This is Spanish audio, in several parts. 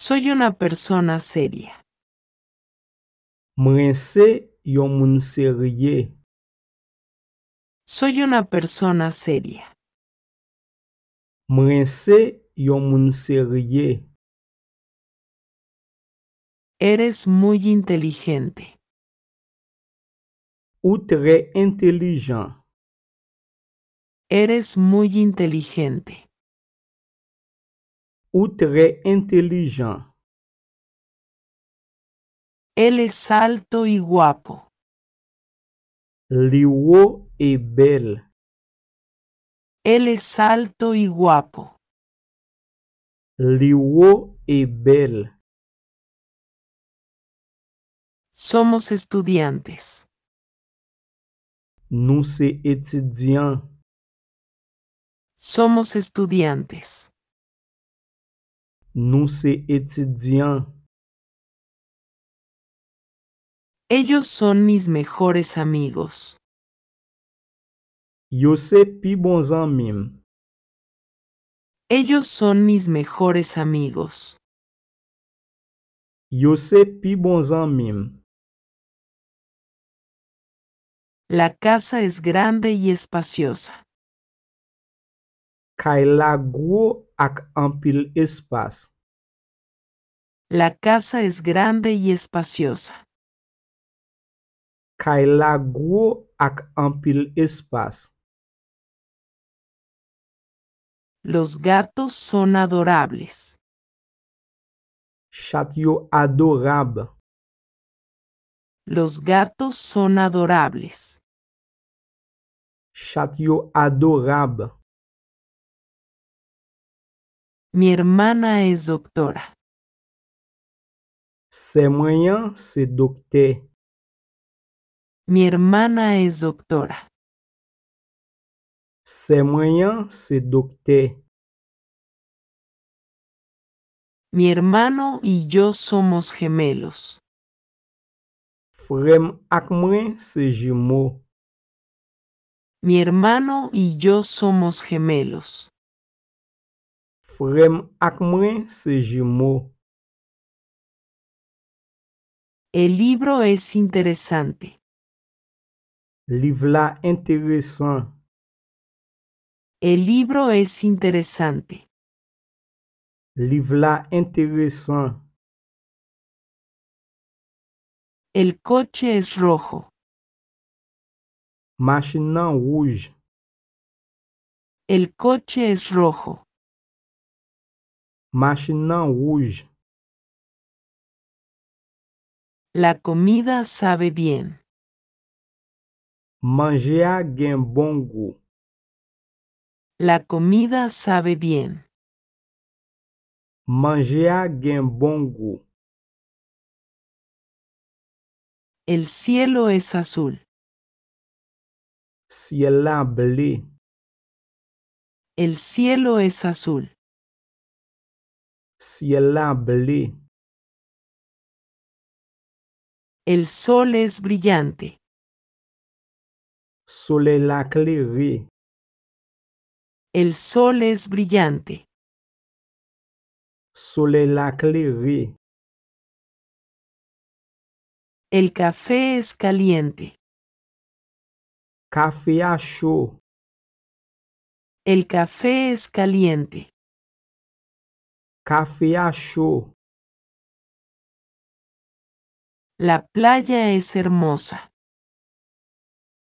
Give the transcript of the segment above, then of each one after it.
Soy una persona seria. yo yon Soy una persona seria. yo yon Eres muy inteligente. Utre inteligent. Eres muy inteligente ou très intelligent. Él es alto y guapo. Liwo est belle. Él es alto y guapo. Liwo est belle. Somos estudiantes. Nous étudiants. Somos estudiantes. Nous se étudiants. Ellos son mis mejores amigos. Yo sé pi bons amis. Ellos son mis mejores amigos. Yo sé pi bons amis. La casa es grande y espaciosa. Kailagou ac espas. La casa es grande y espaciosa. Kai ac ampil espas. Los gatos son adorables. Chatio adorab. Los gatos son adorables. Chatio adorable. Mi hermana es doctora. Se moyen, se docteur. Mi hermana es doctora. Se moyen, se docteur. Mi hermano y yo somos gemelos. Frem ak se jumeau. Mi hermano y yo somos gemelos ak se El libro es interesante. Liv la El libro es interesante. Liv la El coche es rojo. Machinan rouge. El coche es rojo. Rouge La comida sabe bien. Mangiagembongo. La comida sabe bien. Gembongu. El cielo es azul. Cielable. El cielo es azul. El sol es brillante. Soleil éclairé. El sol es brillante. Soleil éclairé. El café es caliente. Café chaud. El café es caliente. La playa es hermosa.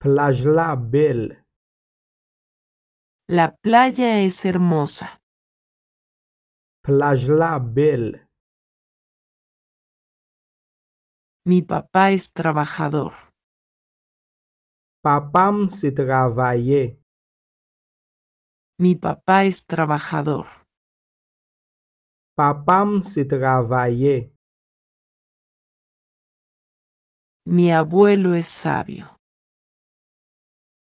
la belle. La playa es hermosa. la belle. Mi papá es trabajador. Papam se travaille. Mi papá es trabajador. Papam se trabaja. Mi abuelo es sabio.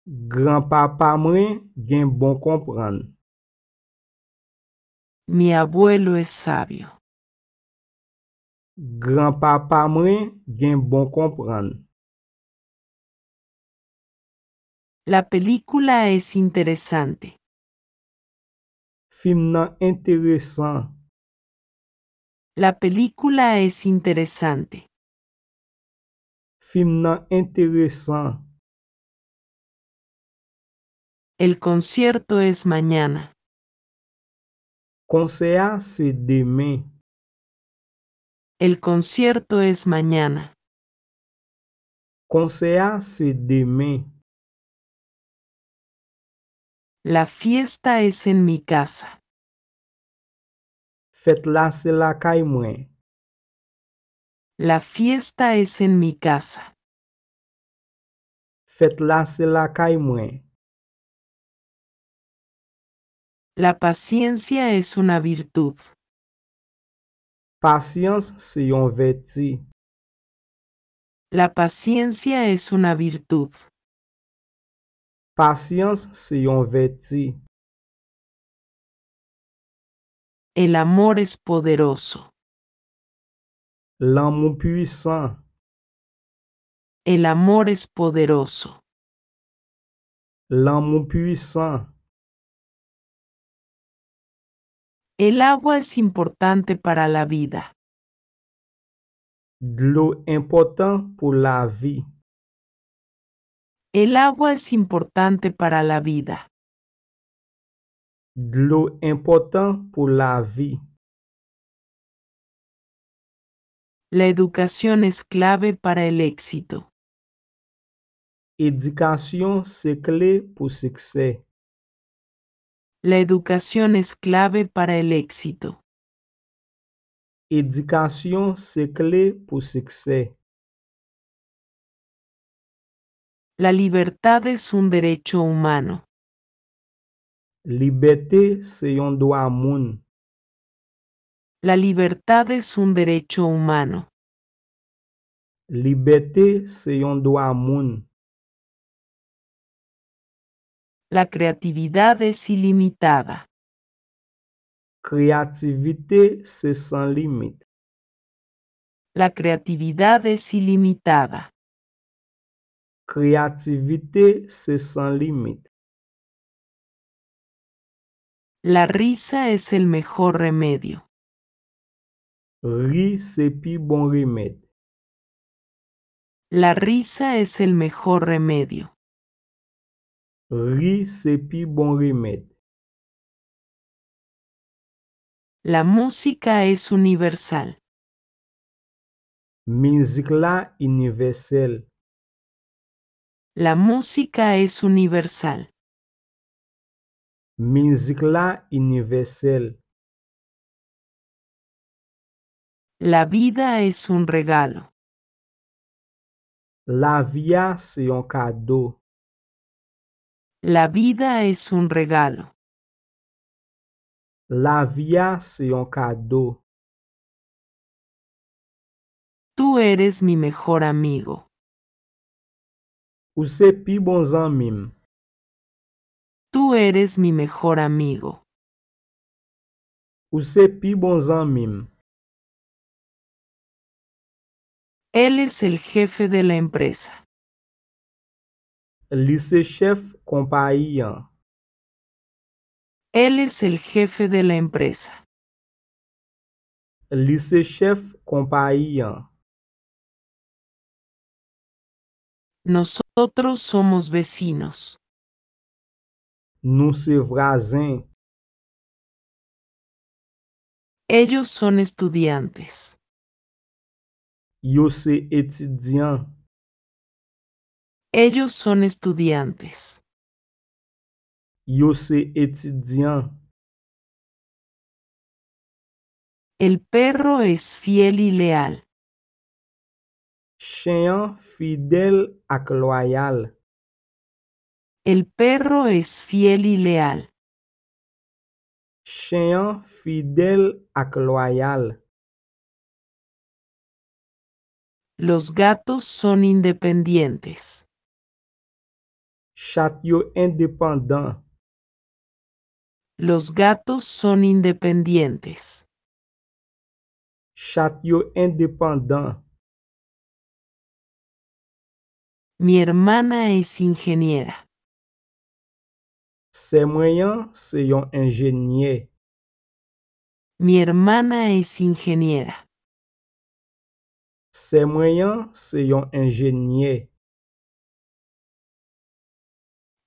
Gran-papa mwen gen bon comprende. Mi abuelo es sabio. Gran-papa mwen gen bon comprende. La película es interesante. Film nan la película es interesante. El concierto es mañana. Concert de demain. El concierto es mañana. Concert de demain. La fiesta es en mi casa fête là la caille La fiesta es en mi casa. Fête là la caille La paciencia es una virtud. Patience c'est une vertu. La paciencia es una virtud. Patience c'est une vertu. El amor es poderoso. L'amour puissant. El amor es poderoso. L'amour puissant. El agua es importante para la vida. L'eau important pour la vie. El agua es importante para la vida. Lo important pour la vida. La educación es clave para el éxito. Educación se clé pour succès. La educación es clave para el éxito. Educación se clé pour succès. La libertad es un derecho humano. Liberté se un droit La libertad es un derecho humano. Liberté se un droit La creatividad es ilimitada. Creativité se sans limite. La creatividad es ilimitada. Creatividad se sans la risa es el mejor remedio. La risa es el mejor remedio. La música es universal. universal. La música es universal. Música universal. La vida es un regalo. La vida es un cadeau. La vida es un regalo. La vida c'est un Tú eres mi mejor amigo. Usé pi bon Tú eres mi mejor amigo. Usepi Bonzamim. Él es el jefe de la empresa. Lice chef compañía. Él es el jefe de la empresa. Lice chef Nosotros somos vecinos nos Ellos son estudiantes. Yo sé étudiant. Ellos son estudiantes. Yo sé étudiant. El perro es fiel y leal. Chien fidèle a loyal. El perro es fiel y leal. Chien fidèle a loyal. Los gatos son independientes. Chatio indépendant. Los gatos son independientes. Chatio indépendant. Mi hermana es ingeniera. Se moyens, c'est un ingénieur. Mi hermana es ingeniera. Se moyens, c'est un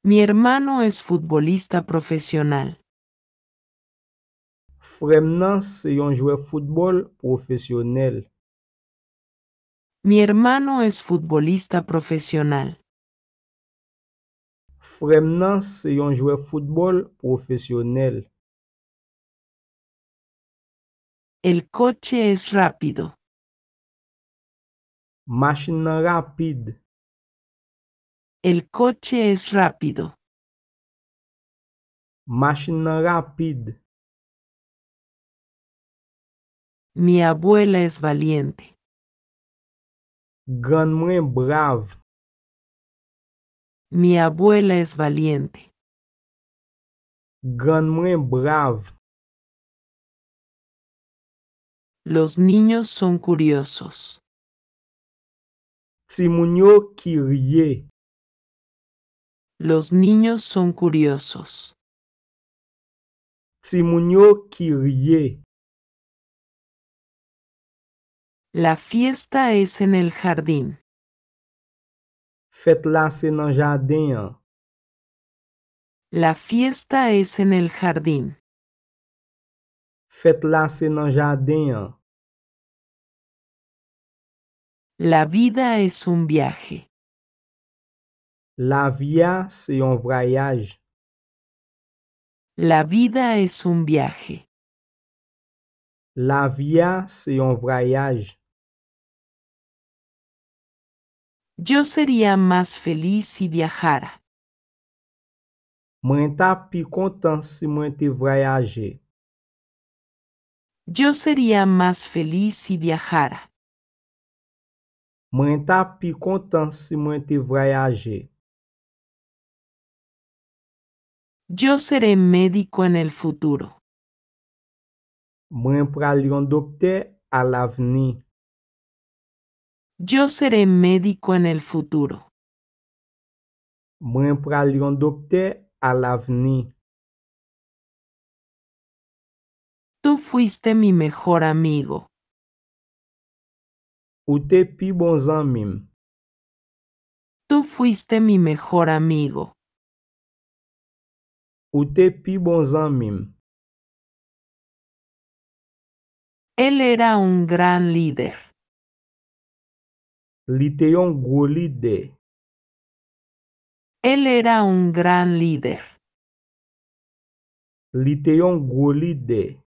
Mi hermano es futbolista profesional. Fremnan, c'est un joueur football professionnel. Mi hermano es futbolista profesional. Fremnan se yon jwe futbol profesyonel. El koche es rapido. Mashina rapide. El koche es rapido. Mashina rapide. Mi abuela es valyente. Granmwen brav. Mi abuela es valiente. Ganme brav. Los niños son curiosos. Simuño kirie. Los niños son curiosos. Simuño kirie. La fiesta es en el jardín. Faites-la dans jardín. jardin. La fiesta es en el jardín. Faites-la dans jardín. jardin. La vida es un viaje. La via c'est un um voyage. La vida es un viaje. La via c'est un um voyage. Yo sería más feliz si viajara. Mwen ta pi content si mwen te Yo sería más feliz si viajara. Mwen ta pi content si mwen te Yo seré médico en el futuro. Mwen yon dokte a l'avenir. Yo seré médico en el futuro. Mwen pral yon al a Tú fuiste mi mejor amigo. Ute pi bon Tú fuiste mi mejor amigo. Ute pi Él era un gran líder. Lideongolide. Él era un gran líder. Lideongolide.